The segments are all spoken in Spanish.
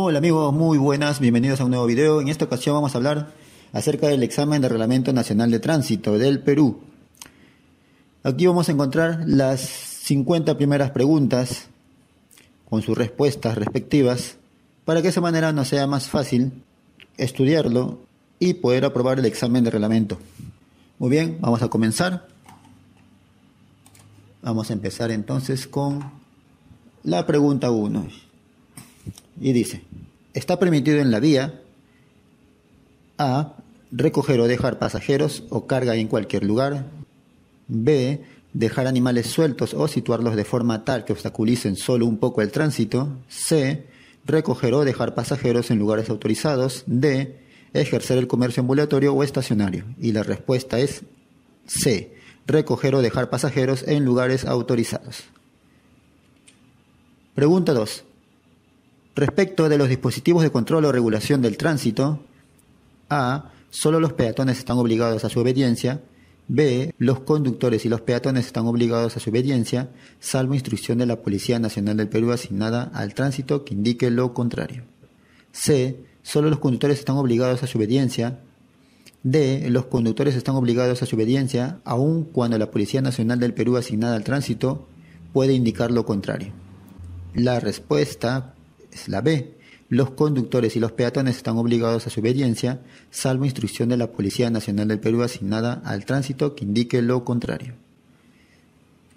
Hola amigos, muy buenas, bienvenidos a un nuevo video. En esta ocasión vamos a hablar acerca del examen de Reglamento Nacional de Tránsito del Perú. Aquí vamos a encontrar las 50 primeras preguntas con sus respuestas respectivas para que de esa manera nos sea más fácil estudiarlo y poder aprobar el examen de reglamento. Muy bien, vamos a comenzar. Vamos a empezar entonces con la pregunta 1. Y dice, está permitido en la vía A, recoger o dejar pasajeros o carga en cualquier lugar. B, dejar animales sueltos o situarlos de forma tal que obstaculicen solo un poco el tránsito. C, recoger o dejar pasajeros en lugares autorizados. D, ejercer el comercio ambulatorio o estacionario. Y la respuesta es C, recoger o dejar pasajeros en lugares autorizados. Pregunta 2. Respecto de los dispositivos de control o regulación del tránsito, A. Solo los peatones están obligados a su obediencia. B. Los conductores y los peatones están obligados a su obediencia, salvo instrucción de la Policía Nacional del Perú asignada al tránsito que indique lo contrario. C. Solo los conductores están obligados a su obediencia. D. Los conductores están obligados a su obediencia, aun cuando la Policía Nacional del Perú asignada al tránsito puede indicar lo contrario. La respuesta es la B. Los conductores y los peatones están obligados a su obediencia, salvo instrucción de la Policía Nacional del Perú asignada al tránsito que indique lo contrario.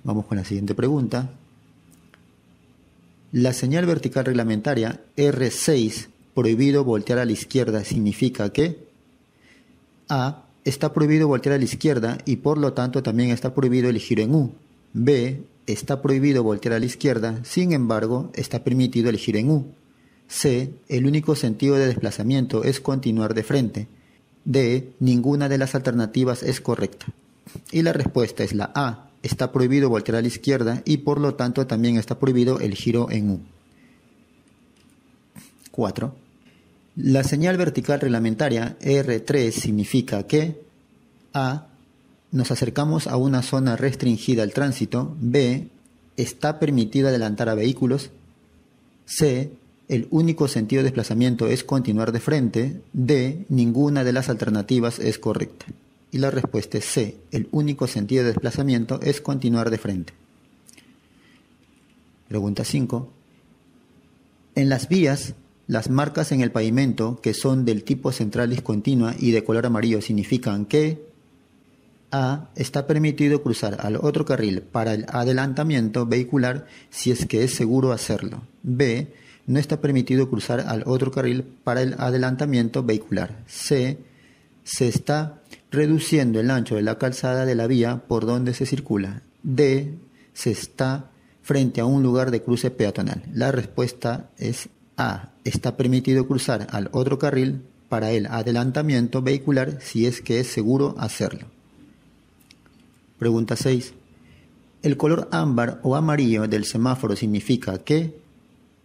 Vamos con la siguiente pregunta. La señal vertical reglamentaria R6, prohibido voltear a la izquierda, significa que A. Está prohibido voltear a la izquierda y por lo tanto también está prohibido el giro en U. B. Está prohibido voltear a la izquierda, sin embargo, está permitido el giro en U. C. El único sentido de desplazamiento es continuar de frente. D. Ninguna de las alternativas es correcta. Y la respuesta es la A. Está prohibido voltear a la izquierda y por lo tanto también está prohibido el giro en U. 4. La señal vertical reglamentaria R3 significa que A nos acercamos a una zona restringida al tránsito. B. Está permitido adelantar a vehículos. C. El único sentido de desplazamiento es continuar de frente. D. Ninguna de las alternativas es correcta. Y la respuesta es C. El único sentido de desplazamiento es continuar de frente. Pregunta 5. En las vías, las marcas en el pavimento que son del tipo central discontinua y de color amarillo significan que a está permitido cruzar al otro carril para el adelantamiento vehicular si es que es seguro hacerlo. B no está permitido cruzar al otro carril para el adelantamiento vehicular. C se está reduciendo el ancho de la calzada de la vía por donde se circula. D se está frente a un lugar de cruce peatonal. La respuesta es A. Está permitido cruzar al otro carril para el adelantamiento vehicular si es que es seguro hacerlo. Pregunta 6. El color ámbar o amarillo del semáforo significa que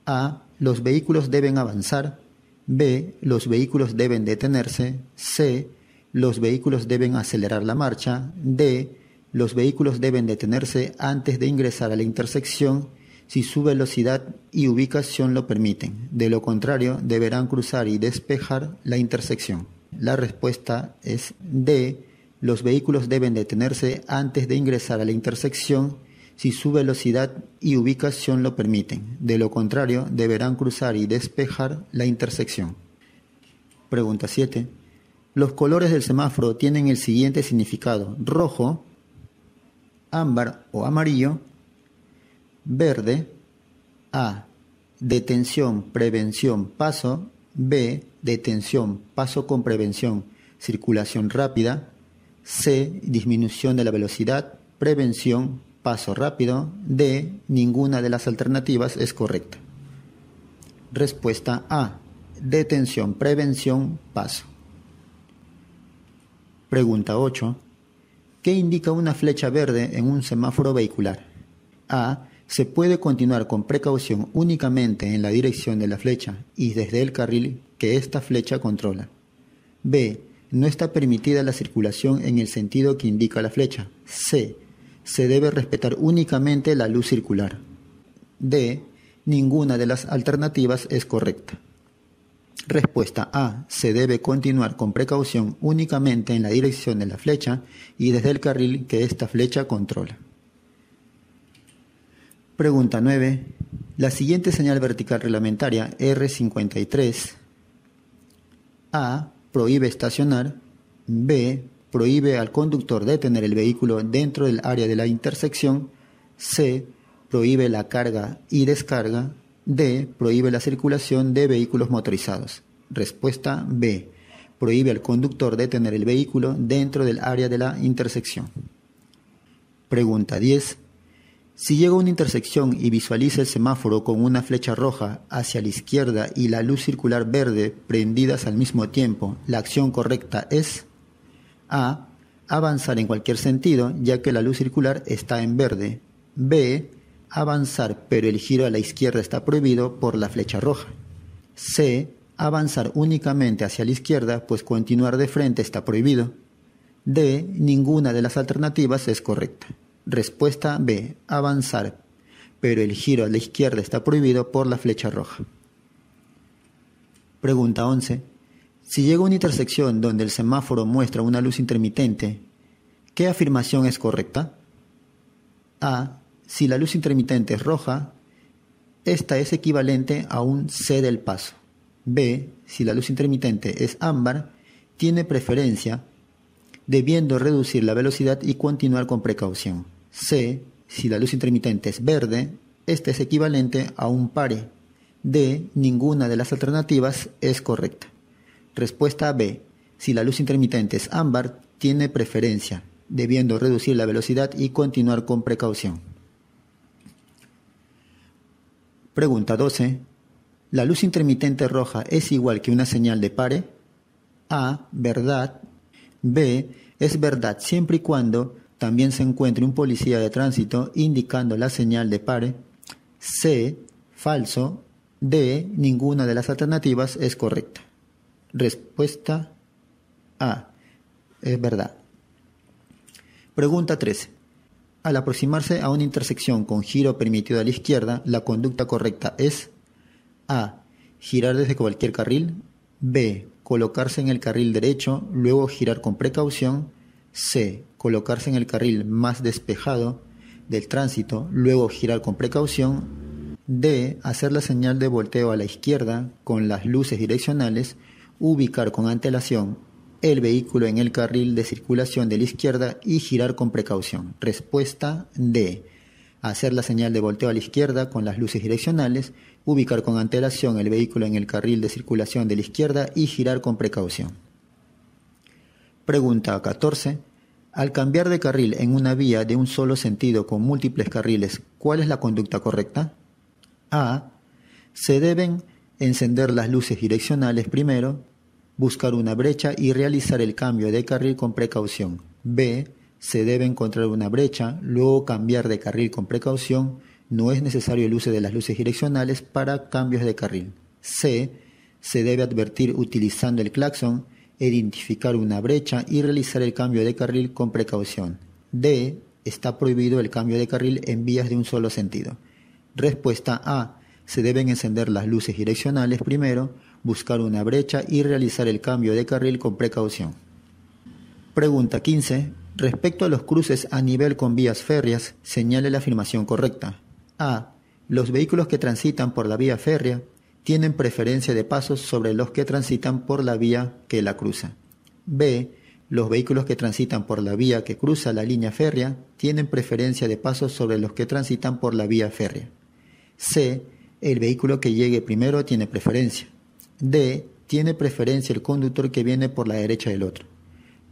A. Los vehículos deben avanzar. B. Los vehículos deben detenerse. C. Los vehículos deben acelerar la marcha. D. Los vehículos deben detenerse antes de ingresar a la intersección si su velocidad y ubicación lo permiten. De lo contrario, deberán cruzar y despejar la intersección. La respuesta es D los vehículos deben detenerse antes de ingresar a la intersección si su velocidad y ubicación lo permiten. De lo contrario, deberán cruzar y despejar la intersección. Pregunta 7. Los colores del semáforo tienen el siguiente significado. Rojo, ámbar o amarillo, verde, A. Detención, prevención, paso. B. Detención, paso con prevención, circulación rápida. C. Disminución de la velocidad, prevención, paso rápido. D. Ninguna de las alternativas es correcta. Respuesta A. Detención, prevención, paso. Pregunta 8. ¿Qué indica una flecha verde en un semáforo vehicular? A. Se puede continuar con precaución únicamente en la dirección de la flecha y desde el carril que esta flecha controla. B no está permitida la circulación en el sentido que indica la flecha. C. Se debe respetar únicamente la luz circular. D. Ninguna de las alternativas es correcta. Respuesta A. Se debe continuar con precaución únicamente en la dirección de la flecha y desde el carril que esta flecha controla. Pregunta 9. La siguiente señal vertical reglamentaria R53 A prohíbe estacionar, B, prohíbe al conductor detener el vehículo dentro del área de la intersección, C, prohíbe la carga y descarga, D, prohíbe la circulación de vehículos motorizados. Respuesta B, prohíbe al conductor detener el vehículo dentro del área de la intersección. Pregunta 10. Si llego a una intersección y visualiza el semáforo con una flecha roja hacia la izquierda y la luz circular verde prendidas al mismo tiempo, la acción correcta es A. Avanzar en cualquier sentido, ya que la luz circular está en verde. B. Avanzar, pero el giro a la izquierda está prohibido por la flecha roja. C. Avanzar únicamente hacia la izquierda, pues continuar de frente está prohibido. D. Ninguna de las alternativas es correcta. Respuesta B. Avanzar. Pero el giro a la izquierda está prohibido por la flecha roja. Pregunta 11. Si llega a una intersección donde el semáforo muestra una luz intermitente, ¿qué afirmación es correcta? A. Si la luz intermitente es roja, esta es equivalente a un C del paso. B. Si la luz intermitente es ámbar, tiene preferencia, debiendo reducir la velocidad y continuar con precaución. C, si la luz intermitente es verde, este es equivalente a un pare. D, ninguna de las alternativas es correcta. Respuesta B, si la luz intermitente es ámbar, tiene preferencia, debiendo reducir la velocidad y continuar con precaución. Pregunta 12. ¿La luz intermitente roja es igual que una señal de pare? A. Verdad. B. Es verdad siempre y cuando también se encuentra un policía de tránsito indicando la señal de pare. C. Falso. D. Ninguna de las alternativas es correcta. Respuesta A. Es verdad. Pregunta 13. Al aproximarse a una intersección con giro permitido a la izquierda, la conducta correcta es A. Girar desde cualquier carril. B. Colocarse en el carril derecho, luego girar con precaución. C. Colocarse en el carril más despejado del tránsito, luego girar con precaución. D. Hacer la señal de volteo a la izquierda con las luces direccionales, ubicar con antelación el vehículo en el carril de circulación de la izquierda y girar con precaución. Respuesta D. Hacer la señal de volteo a la izquierda con las luces direccionales, ubicar con antelación el vehículo en el carril de circulación de la izquierda y girar con precaución. Pregunta 14. Al cambiar de carril en una vía de un solo sentido con múltiples carriles, ¿cuál es la conducta correcta? A. Se deben encender las luces direccionales primero, buscar una brecha y realizar el cambio de carril con precaución. B. Se debe encontrar una brecha, luego cambiar de carril con precaución. No es necesario el uso de las luces direccionales para cambios de carril. C. Se debe advertir utilizando el claxon identificar una brecha y realizar el cambio de carril con precaución. D. Está prohibido el cambio de carril en vías de un solo sentido. Respuesta A. Se deben encender las luces direccionales primero, buscar una brecha y realizar el cambio de carril con precaución. Pregunta 15. Respecto a los cruces a nivel con vías férreas, señale la afirmación correcta. A. Los vehículos que transitan por la vía férrea tienen preferencia de pasos sobre los que transitan por la vía que la cruza. B. Los vehículos que transitan por la vía que cruza la línea férrea tienen preferencia de pasos sobre los que transitan por la vía férrea. C. El vehículo que llegue primero tiene preferencia. D. Tiene preferencia el conductor que viene por la derecha del otro.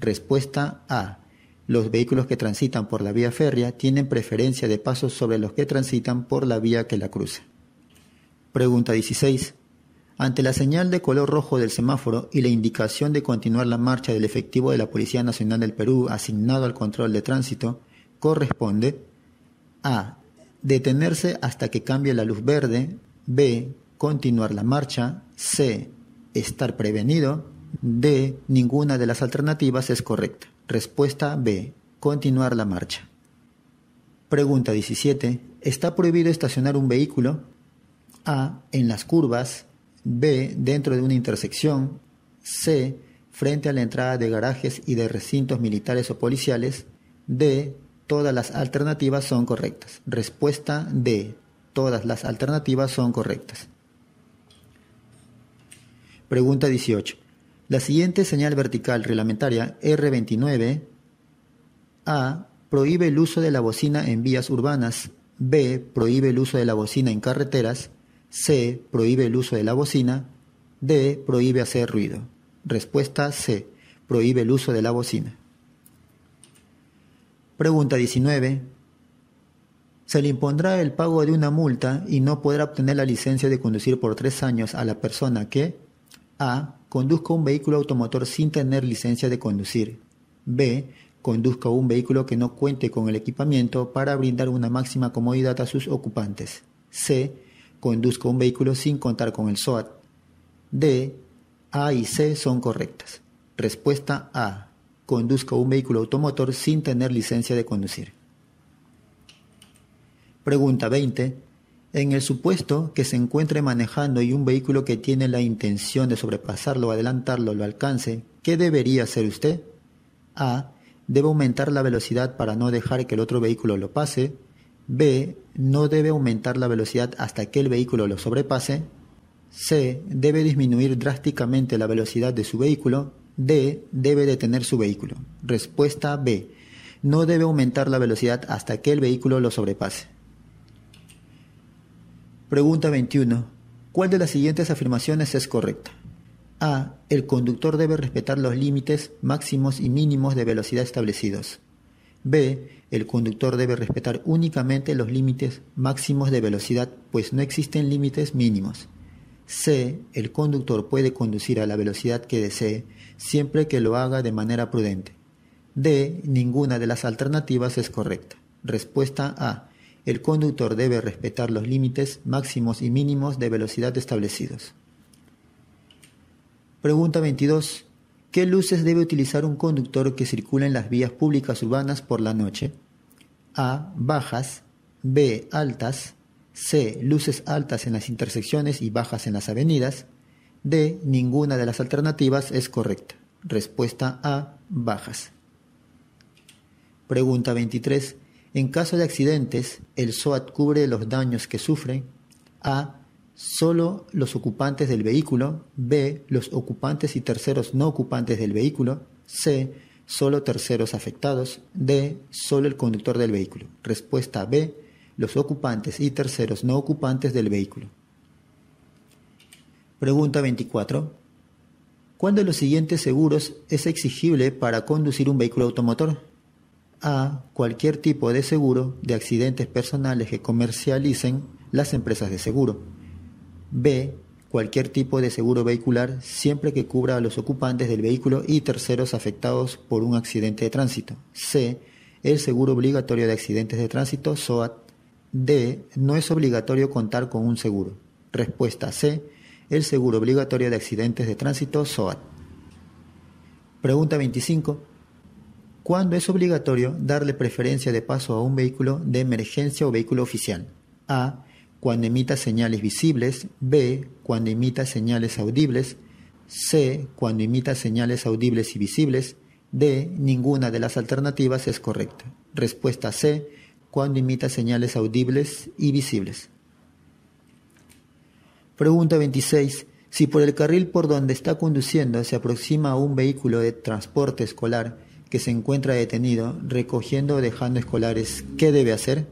Respuesta A. Los vehículos que transitan por la vía férrea tienen preferencia de pasos sobre los que transitan por la vía que la cruza. Pregunta 16. Ante la señal de color rojo del semáforo y la indicación de continuar la marcha del efectivo de la Policía Nacional del Perú asignado al control de tránsito, corresponde a. Detenerse hasta que cambie la luz verde. B. Continuar la marcha. C. Estar prevenido. D. Ninguna de las alternativas es correcta. Respuesta B. Continuar la marcha. Pregunta 17. ¿Está prohibido estacionar un vehículo? A. En las curvas. B. Dentro de una intersección. C. Frente a la entrada de garajes y de recintos militares o policiales. D. Todas las alternativas son correctas. Respuesta D. Todas las alternativas son correctas. Pregunta 18. La siguiente señal vertical reglamentaria R29 A. Prohíbe el uso de la bocina en vías urbanas. B. Prohíbe el uso de la bocina en carreteras. C. Prohíbe el uso de la bocina. D. Prohíbe hacer ruido. Respuesta C. Prohíbe el uso de la bocina. Pregunta 19. Se le impondrá el pago de una multa y no podrá obtener la licencia de conducir por tres años a la persona que A. Conduzca un vehículo automotor sin tener licencia de conducir. B. Conduzca un vehículo que no cuente con el equipamiento para brindar una máxima comodidad a sus ocupantes. C conduzca un vehículo sin contar con el SOAT. D. A y C son correctas. Respuesta A. Conduzca un vehículo automotor sin tener licencia de conducir. Pregunta 20. En el supuesto que se encuentre manejando y un vehículo que tiene la intención de sobrepasarlo, adelantarlo, lo alcance, ¿qué debería hacer usted? A. Debe aumentar la velocidad para no dejar que el otro vehículo lo pase. B. No debe aumentar la velocidad hasta que el vehículo lo sobrepase. C. Debe disminuir drásticamente la velocidad de su vehículo. D. Debe detener su vehículo. Respuesta B. No debe aumentar la velocidad hasta que el vehículo lo sobrepase. Pregunta 21. ¿Cuál de las siguientes afirmaciones es correcta? A. El conductor debe respetar los límites máximos y mínimos de velocidad establecidos. B. El conductor debe respetar únicamente los límites máximos de velocidad, pues no existen límites mínimos. C. El conductor puede conducir a la velocidad que desee, siempre que lo haga de manera prudente. D. Ninguna de las alternativas es correcta. Respuesta A. El conductor debe respetar los límites máximos y mínimos de velocidad establecidos. Pregunta 22. ¿Qué luces debe utilizar un conductor que circula en las vías públicas urbanas por la noche? A. Bajas. B. Altas. C. Luces altas en las intersecciones y bajas en las avenidas. D. Ninguna de las alternativas es correcta. Respuesta A. Bajas. Pregunta 23. En caso de accidentes, ¿el SOAT cubre los daños que sufre? A. Solo los ocupantes del vehículo. B. Los ocupantes y terceros no ocupantes del vehículo. C. Solo terceros afectados. D. Solo el conductor del vehículo. Respuesta B. Los ocupantes y terceros no ocupantes del vehículo. Pregunta 24. ¿Cuándo los siguientes seguros es exigible para conducir un vehículo automotor? A. Cualquier tipo de seguro de accidentes personales que comercialicen las empresas de seguro. B. Cualquier tipo de seguro vehicular siempre que cubra a los ocupantes del vehículo y terceros afectados por un accidente de tránsito. C. El seguro obligatorio de accidentes de tránsito, SOAT. D. No es obligatorio contar con un seguro. Respuesta C. El seguro obligatorio de accidentes de tránsito, SOAT. Pregunta 25. ¿Cuándo es obligatorio darle preferencia de paso a un vehículo de emergencia o vehículo oficial? A cuando emita señales visibles, B, cuando emita señales audibles, C, cuando emita señales audibles y visibles, D, ninguna de las alternativas es correcta. Respuesta C, cuando emita señales audibles y visibles. Pregunta 26. Si por el carril por donde está conduciendo se aproxima a un vehículo de transporte escolar que se encuentra detenido recogiendo o dejando escolares, ¿qué debe hacer?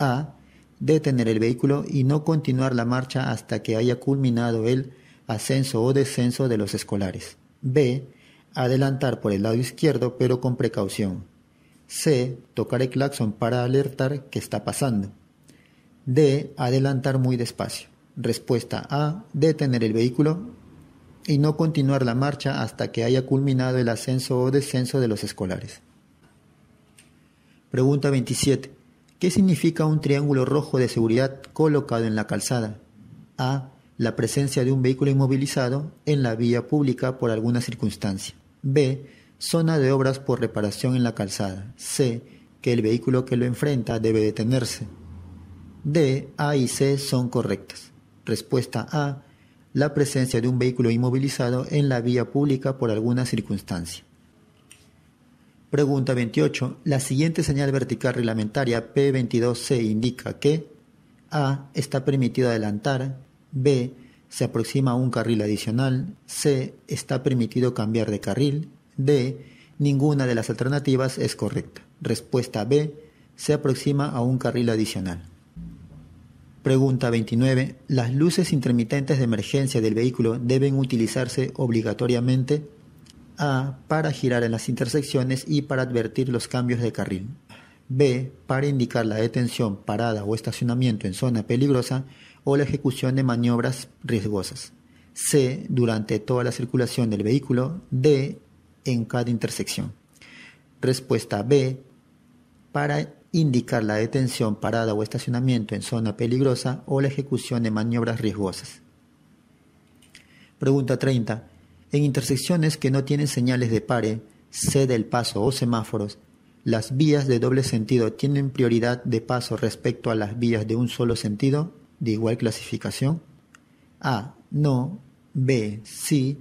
A detener el vehículo y no continuar la marcha hasta que haya culminado el ascenso o descenso de los escolares. B. Adelantar por el lado izquierdo pero con precaución. C. Tocar el claxon para alertar que está pasando. D. Adelantar muy despacio. Respuesta A. Detener el vehículo y no continuar la marcha hasta que haya culminado el ascenso o descenso de los escolares. Pregunta 27. ¿Qué significa un triángulo rojo de seguridad colocado en la calzada? A. La presencia de un vehículo inmovilizado en la vía pública por alguna circunstancia. B. Zona de obras por reparación en la calzada. C. Que el vehículo que lo enfrenta debe detenerse. D, A y C son correctas. Respuesta A. La presencia de un vehículo inmovilizado en la vía pública por alguna circunstancia. Pregunta 28. La siguiente señal vertical reglamentaria P22C indica que A. Está permitido adelantar. B. Se aproxima a un carril adicional. C. Está permitido cambiar de carril. D. Ninguna de las alternativas es correcta. Respuesta B. Se aproxima a un carril adicional. Pregunta 29. ¿Las luces intermitentes de emergencia del vehículo deben utilizarse obligatoriamente? A. Para girar en las intersecciones y para advertir los cambios de carril. B. Para indicar la detención, parada o estacionamiento en zona peligrosa o la ejecución de maniobras riesgosas. C. Durante toda la circulación del vehículo. D. En cada intersección. Respuesta B. Para indicar la detención, parada o estacionamiento en zona peligrosa o la ejecución de maniobras riesgosas. Pregunta 30. En intersecciones que no tienen señales de pare, C del paso o semáforos, las vías de doble sentido tienen prioridad de paso respecto a las vías de un solo sentido de igual clasificación. A. No. B. Sí.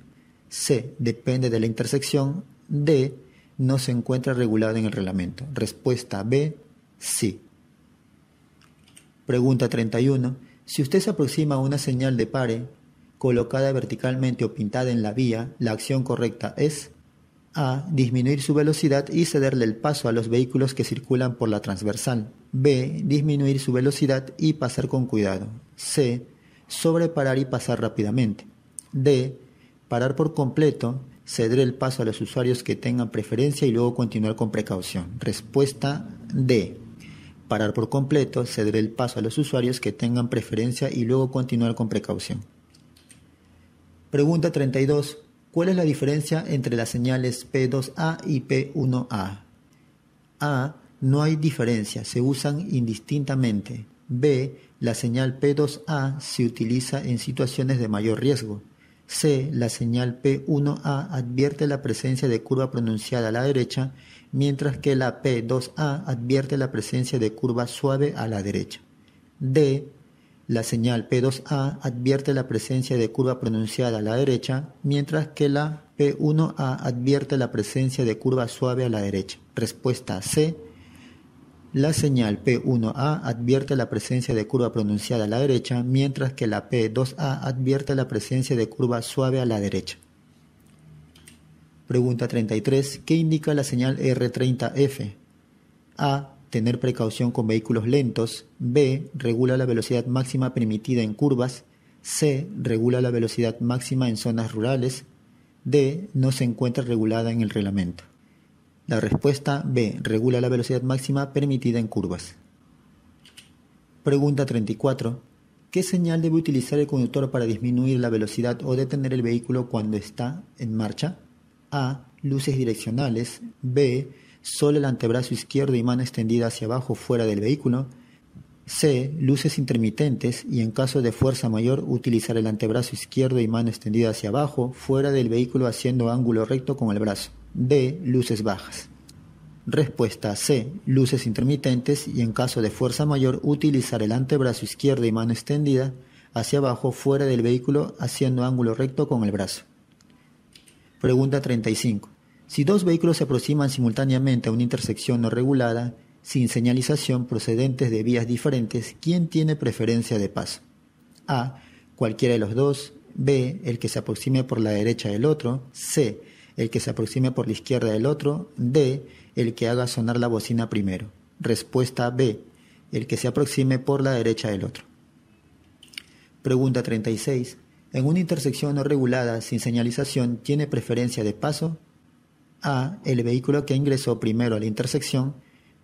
C. Depende de la intersección. D. No se encuentra regulado en el reglamento. Respuesta B. Sí. Pregunta 31. Si usted se aproxima a una señal de pare, colocada verticalmente o pintada en la vía, la acción correcta es a. Disminuir su velocidad y cederle el paso a los vehículos que circulan por la transversal. B. Disminuir su velocidad y pasar con cuidado. C. Sobreparar y pasar rápidamente. D. Parar por completo, ceder el paso a los usuarios que tengan preferencia y luego continuar con precaución. Respuesta D. Parar por completo, ceder el paso a los usuarios que tengan preferencia y luego continuar con precaución. Pregunta 32. ¿Cuál es la diferencia entre las señales P2A y P1A? A. No hay diferencia, se usan indistintamente. B. La señal P2A se utiliza en situaciones de mayor riesgo. C. La señal P1A advierte la presencia de curva pronunciada a la derecha, mientras que la P2A advierte la presencia de curva suave a la derecha. D. La señal P2A advierte la presencia de curva pronunciada a la derecha, mientras que la P1A advierte la presencia de curva suave a la derecha. Respuesta C. La señal P1A advierte la presencia de curva pronunciada a la derecha, mientras que la P2A advierte la presencia de curva suave a la derecha. Pregunta 33. ¿Qué indica la señal R30F? A tener precaución con vehículos lentos. B. Regula la velocidad máxima permitida en curvas. C. Regula la velocidad máxima en zonas rurales. D. No se encuentra regulada en el reglamento. La respuesta B. Regula la velocidad máxima permitida en curvas. Pregunta 34. ¿Qué señal debe utilizar el conductor para disminuir la velocidad o detener el vehículo cuando está en marcha? A. Luces direccionales. B solo el antebrazo izquierdo y mano extendida hacia abajo fuera del vehículo. C. Luces intermitentes y en caso de fuerza mayor utilizar el antebrazo izquierdo y mano extendida hacia abajo fuera del vehículo haciendo ángulo recto con el brazo. D. Luces bajas. Respuesta C. Luces intermitentes y en caso de fuerza mayor utilizar el antebrazo izquierdo y mano extendida hacia abajo fuera del vehículo haciendo ángulo recto con el brazo. Pregunta 35. Si dos vehículos se aproximan simultáneamente a una intersección no regulada, sin señalización procedentes de vías diferentes, ¿quién tiene preferencia de paso? A. Cualquiera de los dos. B. El que se aproxime por la derecha del otro. C. El que se aproxime por la izquierda del otro. D. El que haga sonar la bocina primero. Respuesta B. El que se aproxime por la derecha del otro. Pregunta 36. En una intersección no regulada sin señalización, ¿tiene preferencia de paso? A, el vehículo que ingresó primero a la intersección,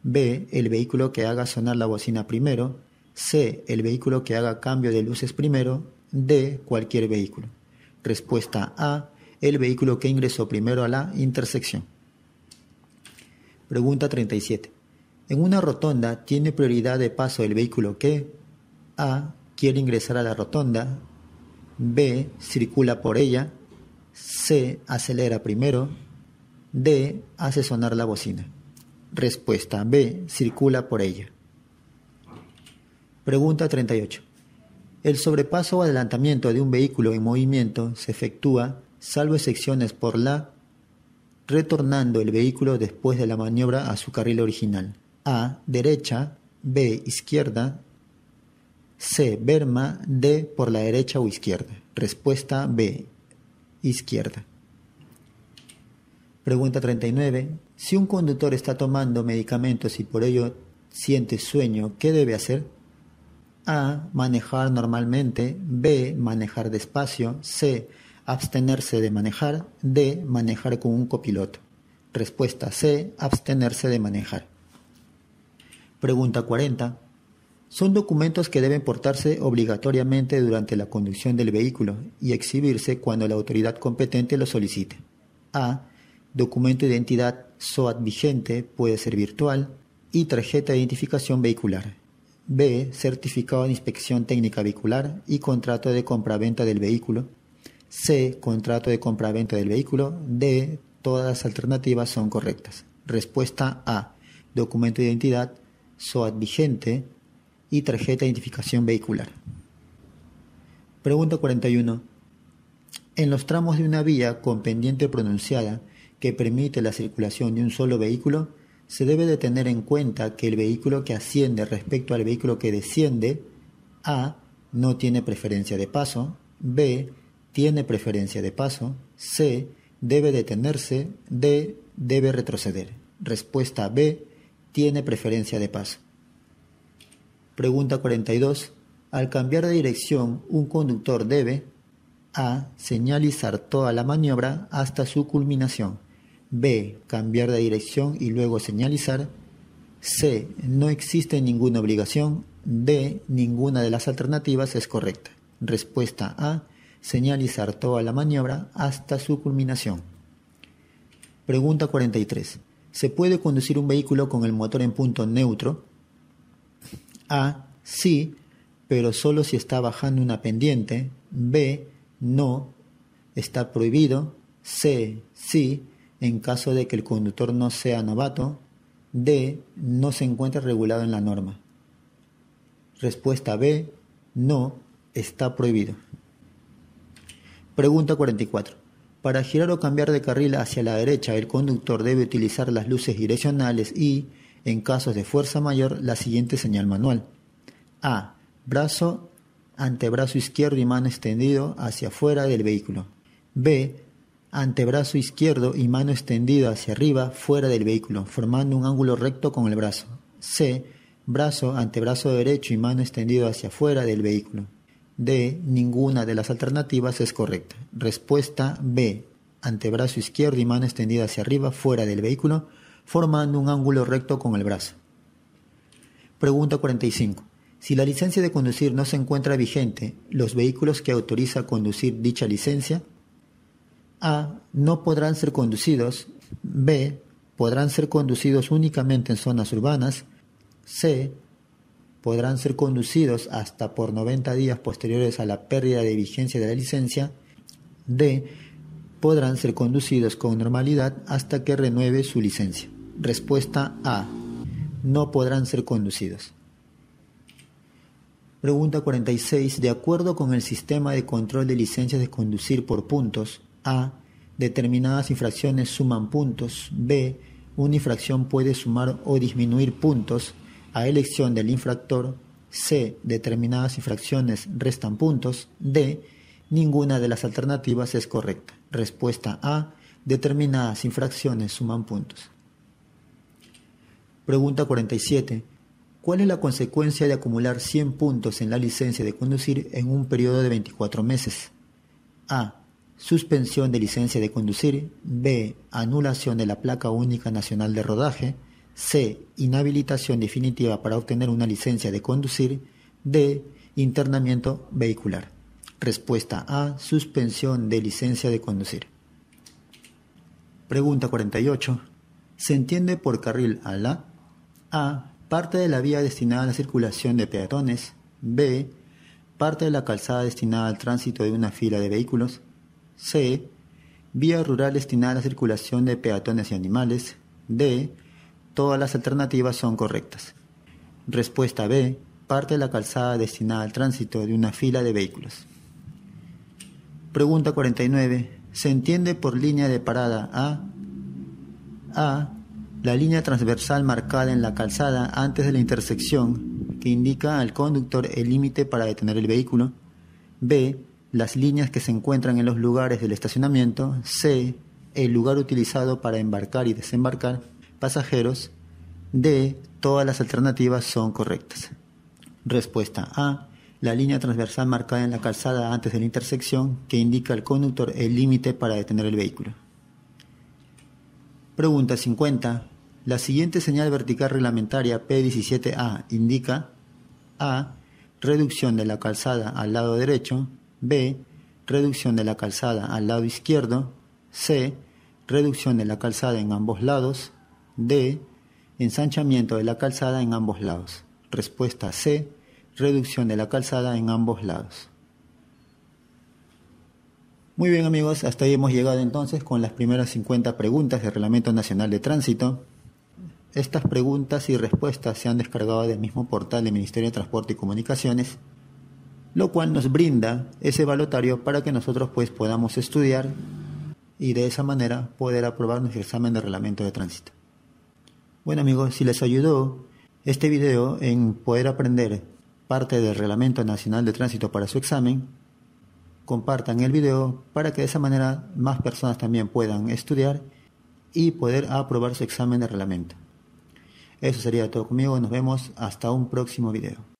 B, el vehículo que haga sonar la bocina primero, C, el vehículo que haga cambio de luces primero, D, cualquier vehículo. Respuesta A, el vehículo que ingresó primero a la intersección. Pregunta 37. En una rotonda tiene prioridad de paso el vehículo que A, quiere ingresar a la rotonda, B, circula por ella, C, acelera primero, D. Hace sonar la bocina. Respuesta B. Circula por ella. Pregunta 38. El sobrepaso o adelantamiento de un vehículo en movimiento se efectúa, salvo excepciones por la, retornando el vehículo después de la maniobra a su carril original. A. Derecha. B. Izquierda. C. Berma. D. Por la derecha o izquierda. Respuesta B. Izquierda. Pregunta 39. Si un conductor está tomando medicamentos y por ello siente sueño, ¿qué debe hacer? A. Manejar normalmente. B. Manejar despacio. C. Abstenerse de manejar. D. Manejar con un copiloto. Respuesta C. Abstenerse de manejar. Pregunta 40. Son documentos que deben portarse obligatoriamente durante la conducción del vehículo y exhibirse cuando la autoridad competente lo solicite. A documento de identidad SOAT vigente, puede ser virtual, y tarjeta de identificación vehicular. B. Certificado de inspección técnica vehicular y contrato de compraventa del vehículo. C. Contrato de compraventa del vehículo. D. Todas las alternativas son correctas. Respuesta A. Documento de identidad, SOAT vigente y tarjeta de identificación vehicular. Pregunta 41. En los tramos de una vía con pendiente pronunciada, que permite la circulación de un solo vehículo, se debe de tener en cuenta que el vehículo que asciende respecto al vehículo que desciende, A, no tiene preferencia de paso, B, tiene preferencia de paso, C, debe detenerse, D, debe retroceder. Respuesta B, tiene preferencia de paso. Pregunta 42. Al cambiar de dirección, un conductor debe A. Señalizar toda la maniobra hasta su culminación. B. Cambiar de dirección y luego señalizar. C. No existe ninguna obligación. D. Ninguna de las alternativas es correcta. Respuesta A. Señalizar toda la maniobra hasta su culminación. Pregunta 43. ¿Se puede conducir un vehículo con el motor en punto neutro? A. Sí, pero solo si está bajando una pendiente. B. No, está prohibido. C. Sí, en caso de que el conductor no sea novato. D. No se encuentra regulado en la norma. Respuesta B. No, está prohibido. Pregunta 44. Para girar o cambiar de carril hacia la derecha, el conductor debe utilizar las luces direccionales y, en casos de fuerza mayor, la siguiente señal manual. A. Brazo, antebrazo izquierdo y mano extendido hacia afuera del vehículo. B antebrazo izquierdo y mano extendida hacia arriba fuera del vehículo, formando un ángulo recto con el brazo. C. Brazo, antebrazo derecho y mano extendido hacia afuera del vehículo. D. Ninguna de las alternativas es correcta. Respuesta B. Antebrazo izquierdo y mano extendida hacia arriba fuera del vehículo, formando un ángulo recto con el brazo. Pregunta 45. Si la licencia de conducir no se encuentra vigente, los vehículos que autoriza conducir dicha licencia a. No podrán ser conducidos. B. Podrán ser conducidos únicamente en zonas urbanas. C. Podrán ser conducidos hasta por 90 días posteriores a la pérdida de vigencia de la licencia. D. Podrán ser conducidos con normalidad hasta que renueve su licencia. Respuesta A. No podrán ser conducidos. Pregunta 46. De acuerdo con el sistema de control de licencias de conducir por puntos, a. Determinadas infracciones suman puntos. B. Una infracción puede sumar o disminuir puntos a elección del infractor. C. Determinadas infracciones restan puntos. D. Ninguna de las alternativas es correcta. Respuesta A. Determinadas infracciones suman puntos. Pregunta 47. ¿Cuál es la consecuencia de acumular 100 puntos en la licencia de conducir en un periodo de 24 meses? A suspensión de licencia de conducir, B, anulación de la placa única nacional de rodaje, C, inhabilitación definitiva para obtener una licencia de conducir, D, internamiento vehicular. Respuesta A, suspensión de licencia de conducir. Pregunta 48. Se entiende por carril a la A, parte de la vía destinada a la circulación de peatones, B, parte de la calzada destinada al tránsito de una fila de vehículos, C. Vía rural destinada a la circulación de peatones y animales. D. Todas las alternativas son correctas. Respuesta B. Parte de la calzada destinada al tránsito de una fila de vehículos. Pregunta 49. Se entiende por línea de parada A. A. La línea transversal marcada en la calzada antes de la intersección que indica al conductor el límite para detener el vehículo. B las líneas que se encuentran en los lugares del estacionamiento, C, el lugar utilizado para embarcar y desembarcar pasajeros, D, todas las alternativas son correctas. Respuesta A, la línea transversal marcada en la calzada antes de la intersección que indica al conductor el límite para detener el vehículo. Pregunta 50. La siguiente señal vertical reglamentaria P17A indica A. Reducción de la calzada al lado derecho, B. Reducción de la calzada al lado izquierdo. C. Reducción de la calzada en ambos lados. D. Ensanchamiento de la calzada en ambos lados. Respuesta C. Reducción de la calzada en ambos lados. Muy bien amigos, hasta ahí hemos llegado entonces con las primeras 50 preguntas del Reglamento Nacional de Tránsito. Estas preguntas y respuestas se han descargado del mismo portal del Ministerio de Transporte y Comunicaciones lo cual nos brinda ese balotario para que nosotros pues podamos estudiar y de esa manera poder aprobar nuestro examen de reglamento de tránsito. Bueno amigos, si les ayudó este video en poder aprender parte del Reglamento Nacional de Tránsito para su examen, compartan el video para que de esa manera más personas también puedan estudiar y poder aprobar su examen de reglamento. Eso sería todo conmigo, nos vemos hasta un próximo video.